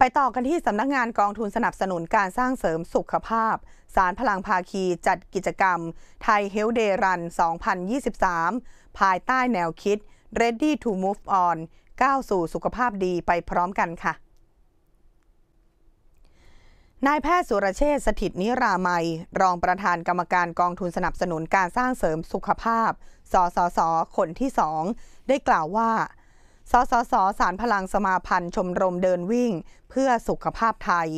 ไปต่อกันที่สำนักงานกองทุนสนับสนุนการสร้างเสริมสุขภาพ สารพลังภาคีจัดกิจกรรมไทยเฮลเดรัน 2023 ภายใต้แนวคิด Ready to Move On ก้าวสู่สุขภาพดีไปพร้อมกันค่ะ นายแพทย์สุรเชษสถิตนิรามัย รองประธานกรรมการกองทุนสนับสนุนการสร้างเสริมสุขภาพสสสคนที่สองได้กล่าวว่าสสส สารพลังสมาพันธ์ชมรมเดินวิ่ง เพื่อสุขภาพไทย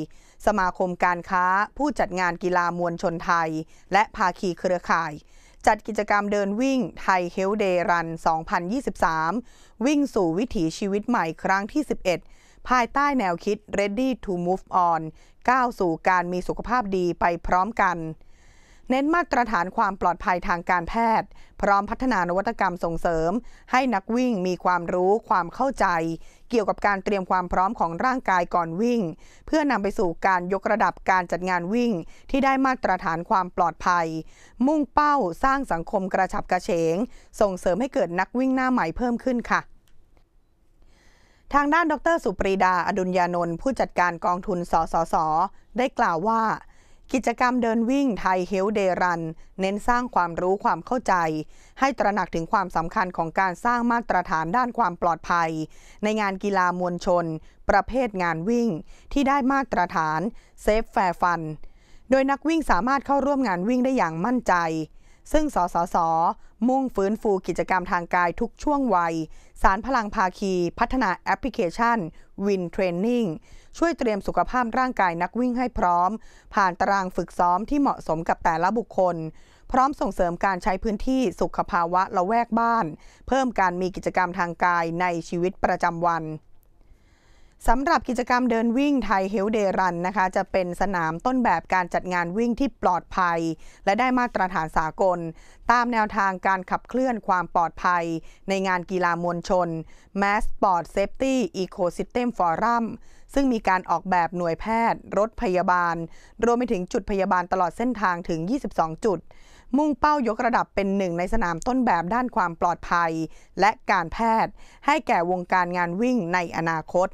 สมาคมการค้าผู้จัดงานกีฬามวลชนไทย และภาคีเครือข่าย จัดกิจกรรมเดินวิ่งไทยเฮลเดรัน 2023 วิ่งสู่วิถีชีวิตใหม่ครั้งที่ 11 ภายใต้แนวคิด Ready to Move On ก้าวสู่การมีสุขภาพดีไปพร้อมกันเน้นมาตรฐานความปลอดภัยทางการแพทย์ พร้อมพัฒนานวัตกรรมส่งเสริม ให้นักวิ่งมีความรู้ความเข้าใจ เกี่ยวกับการเตรียมความพร้อมของร่างกายก่อนวิ่ง เพื่อนำไปสู่การยกระดับการจัดงานวิ่ง ที่ได้มาตรฐานความปลอดภัย มุ่งเป้า สร้างสังคมกระฉับกระเฉง ส่งเสริมให้เกิดนักวิ่งหน้าใหม่เพิ่มขึ้นค่ะ ทางด้านดร สุปรีดาอดุญญานนท์ผู้จัดการกองทุนสสสได้กล่าวว่ากิจกรรมเดินวิ่งไทยเฮลเดรัน เน้นสร้างความรู้ความเข้าใจ ให้ตระหนักถึงความสำคัญของการสร้างมาตรฐานด้านความปลอดภัย ในงานกีฬามวลชน ประเภทงานวิ่งที่ได้มาตรฐานเซฟแฟร์ฟันโดยนักวิ่งสามารถเข้าร่วมงานวิ่งได้อย่างมั่นใจซึ่งสสส มุ่งฟื้นฟูกิจกรรมทางกายทุกช่วงวัย สารพลังภาคี พัฒนาแอปพลิเคชันวินเทรนนิ่งช่วยเตรียมสุขภาพร่างกายนักวิ่งให้พร้อม ผ่านตารางฝึกซ้อมที่เหมาะสมกับแต่ละบุคคลพร้อมส่งเสริมการใช้พื้นที่สุขภาวะละแวกบ้าน เพิ่มการมีกิจกรรมทางกายในชีวิตประจำวันสำหรับกิจกรรมเดินวิ่งไทยเฮลเดรันนะคะจะเป็นสนามต้นแบบการจัดงานวิ่งที่ปลอดภัย และได้มาตรฐานสากล ตามแนวทางการขับเคลื่อนความปลอดภัย ในงานกีฬามวลชน Mass Sport Safety Ecosystem Forum ซึ่งมีการออกแบบหน่วยแพทย์ รถพยาบาล รวมไปถึงจุดพยาบาลตลอดเส้นทางถึง 22 จุด มุ่งเป้ายกระดับเป็นหนึ่งในสนามต้นแบบด้านความปลอดภัย และการแพทย์ ให้แก่วงการงานวิ่งในอนาคต